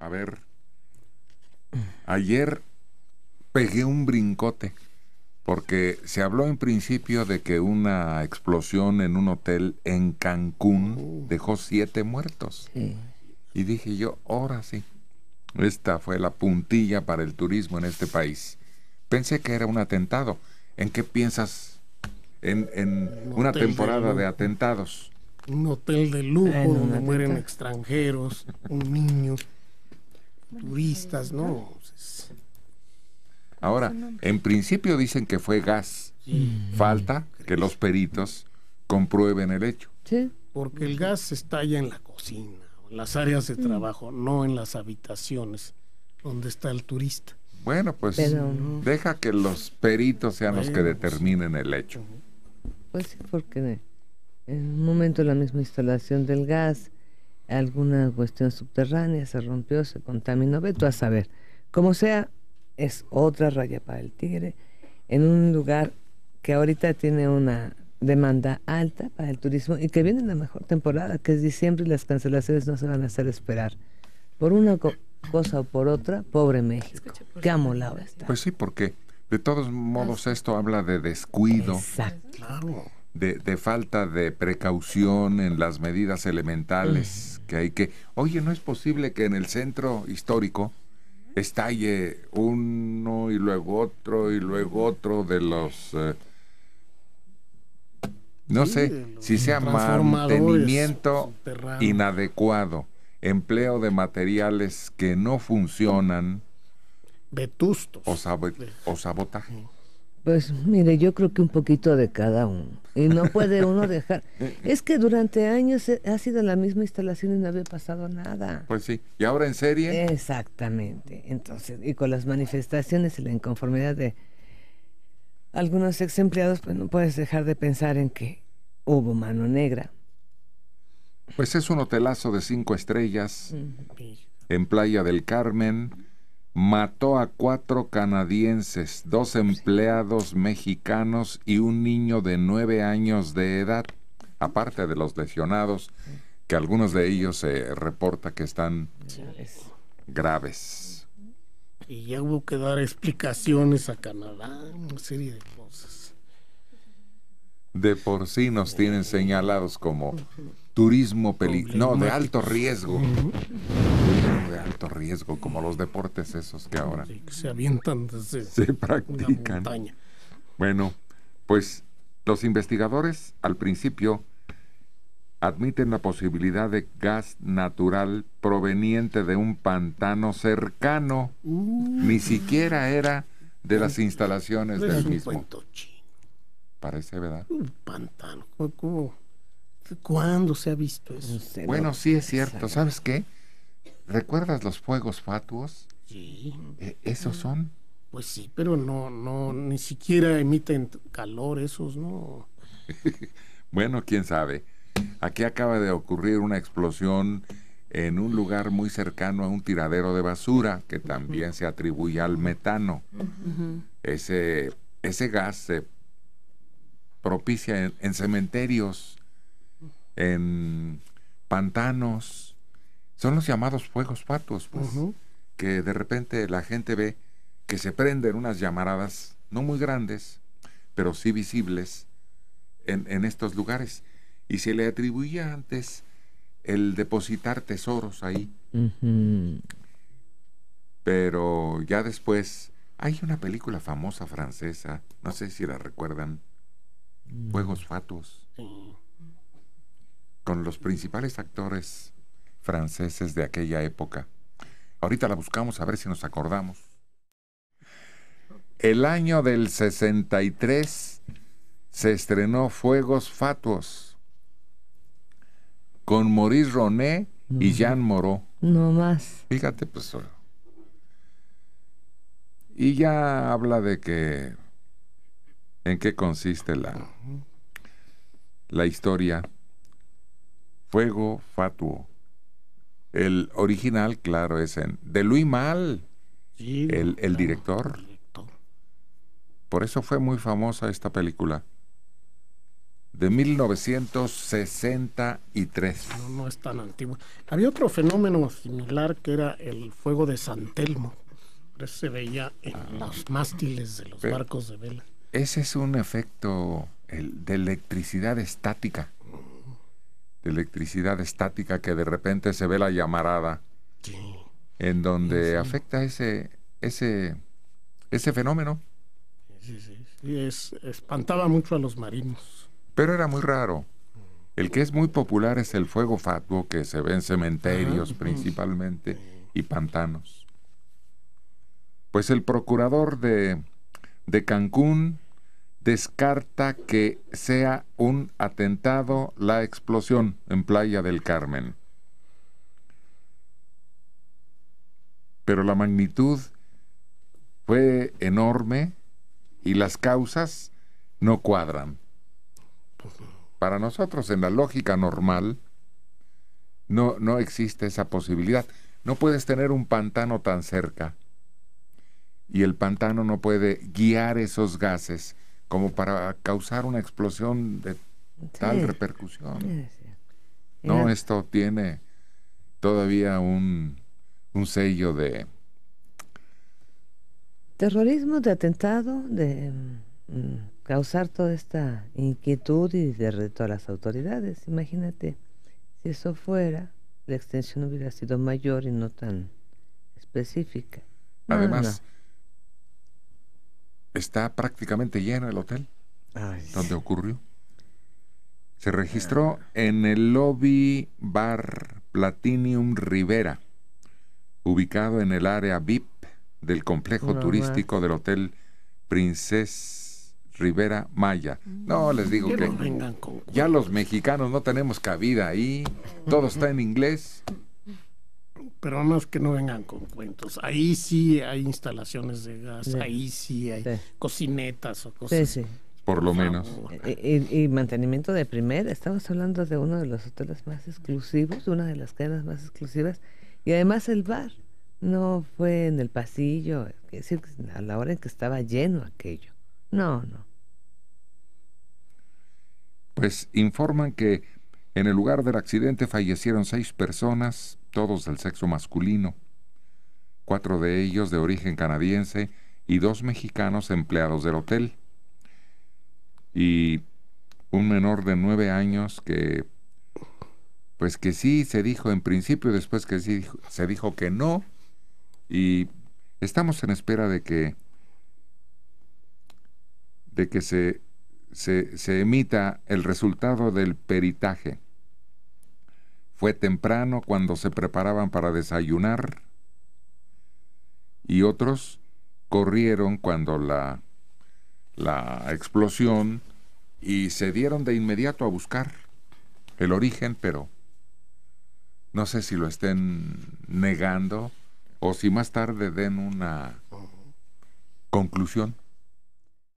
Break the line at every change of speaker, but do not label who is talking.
A ver. Ayer pegué un brincote porque se habló en principio de que una explosión en un hotel en Cancún oh. dejó siete muertos. Y dije yo, ahora sí, esta fue la puntilla para el turismo en este país. Pensé que era un atentado. ¿En qué piensas en, una temporada de, atentados?
Un hotel de lujo donde mueren extranjeros, un niño.
Ahora, en principio dicen que fue gas. Mm. Falta que los peritos comprueben el hecho.
Sí. Porque el gas estalla en la cocina, en las áreas de mm. trabajo, no en las habitaciones donde está el turista.
Bueno, pues deja que los peritos sean los que determinen el hecho.
Pues sí, porque en un momento la misma instalación del gas alguna cuestión subterránea, se rompió, se contaminó, ve tú a saber. Como sea, es otra raya para el tigre en un lugar que ahorita tiene una demanda alta para el turismo y que viene la mejor temporada, que es diciembre, y las cancelaciones no se van a hacer esperar. Por una cosa o por otra, pobre México. Qué amolado
está. Pues sí, porque de todos modos esto habla de descuido. Exacto de, falta de precaución en las medidas elementales que hay que... Oye, ¿no es posible que en el centro histórico estalle uno y luego otro y luego otro de los... Eh, no sé si sea mantenimiento inadecuado, empleo de materiales que no funcionan.
Vetustos.
O, sabotaje.
Pues mire, yo creo que un poquito de cada uno. Y no puede uno dejar. Es que durante años ha sido la misma instalación y no había pasado nada.
Pues sí, y ahora en serie.
Exactamente. Entonces, y con las manifestaciones y la inconformidad de algunos ex empleados, pues no puedes dejar de pensar en que hubo mano negra.
Pues es un hotelazo de cinco estrellas mm, en Playa del Carmen mató a cuatro canadienses, dos empleados mexicanos y un niño de nueve años de edad, aparte de los lesionados, que algunos de ellos se reporta que están graves.
Y ya hubo que dar explicaciones a Canadá, una serie de cosas.
De por sí nos tienen señalados como turismo peligroso, no, de alto riesgo de alto riesgo, como los deportes esos que ahora se avientan practican. Bueno, pues los investigadores al principio admiten la posibilidad de gas natural proveniente de un pantano cercano, uh. ni siquiera era de las instalaciones del mismo. Parece, ¿verdad? Un
pantano. ¿Cómo? ¿Cuándo se ha visto eso? Bueno, sí es cierto.
¿Sabes qué? ¿Recuerdas los fuegos fatuos? Sí. E, ¿Esos ah, son?
Pues sí, pero no, no, ni siquiera emiten calor esos, ¿no?
bueno, quién sabe. Aquí acaba de ocurrir una explosión en un lugar muy cercano a un tiradero de basura que también se atribuye al metano. ese, ese gas se propicia en cementerios, en pantanos, son los llamados fuegos fatuos, pues, que de repente la gente ve que se prenden unas llamaradas, no muy grandes, pero sí visibles en, estos lugares. Y se le atribuía antes el depositar tesoros ahí. Pero ya después hay una película famosa francesa, no sé si la recuerdan, mm. Fuegos Fatuos, con los principales actores franceses de aquella época. Ahorita la buscamos a ver si nos acordamos. El año del 63 se estrenó Fuegos Fatuos con Maurice Ronet y Jean Moreau. No más. Fíjate, pues. Y ya habla de que. en qué consiste la. la historia. Fuego Fatuo el original, claro, es en, de Luis Mal, el, director. Por eso fue muy famosa esta película. De 1963.
No, no es tan antiguo. Había otro fenómeno similar que era el fuego de San Telmo. Pero se veía en ah. los mástiles de los barcos de vela.
Ese es un efecto de electricidad estática de electricidad estática que de repente se ve la llamarada. En donde afecta ese, ese, ese fenómeno.
Sí, sí, sí. Es, espantaba mucho a los marinos.
Pero era muy raro. El que es muy popular es el fuego fatuo que se ve en cementerios ah, principalmente y pantanos. Pues el procurador de, de Cancún, descarta que sea un atentado la explosión en Playa del Carmen. Pero la magnitud fue enorme y las causas no cuadran. Para nosotros, en la lógica normal, no, no existe esa posibilidad. No puedes tener un pantano tan cerca y el pantano no puede guiar esos gases como para causar una explosión de tal repercusión. No, esto tiene todavía un, sello de...
Terrorismo de atentado, de mm, causar toda esta inquietud y de reto a las autoridades. Imagínate, si eso fuera, la extensión hubiera sido mayor y no tan específica. Además,
está prácticamente lleno el hotel donde ocurrió. Se ah. registró en el lobby bar Platinum Rivera, ubicado en el área VIP del complejo turístico del Hotel Princes Rivera Maya. No, les digo que ya los mexicanos no tenemos cabida ahí, todo está en inglés
pero nada más que no vengan con cuentos. Ahí sí hay instalaciones de gas, ahí sí hay cocinetas
o cosas. Sí,
Por lo menos.
Eh, eh, y, mantenimiento de primera. Estamos hablando de uno de los hoteles más exclusivos, una de las cadenas más exclusivas. Y además el bar no fue en el pasillo, es decir, a la hora en que estaba lleno aquello. No, no.
Pues informan que en el lugar del accidente fallecieron seis personas, todos del sexo masculino, cuatro de ellos de origen canadiense y dos mexicanos empleados del hotel, y un menor de nueve años que, pues que sí se dijo en principio, después que sí se dijo que no, y estamos en espera de que, de que se se, se emita el resultado del peritaje. Fue temprano cuando se preparaban para desayunar y otros corrieron cuando la, la explosión y se dieron de inmediato a buscar el origen, pero no sé si lo estén negando o si más tarde den una conclusión.